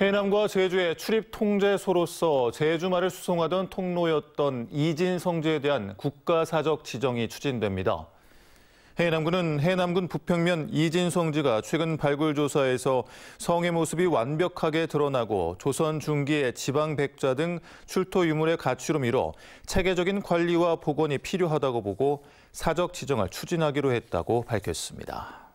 해남과 제주의 출입 통제소로서 제주말을 수송하던 통로였던 이진성지에 대한 국가사적 지정이 추진됩니다. 해남군은 해남군 부평면 이진성지가 최근 발굴 조사에서 성의 모습이 완벽하게 드러나고 조선 중기의 지방 백자 등 출토 유물의 가치로 미뤄 체계적인 관리와 복원이 필요하다고 보고 사적 지정을 추진하기로 했다고 밝혔습니다.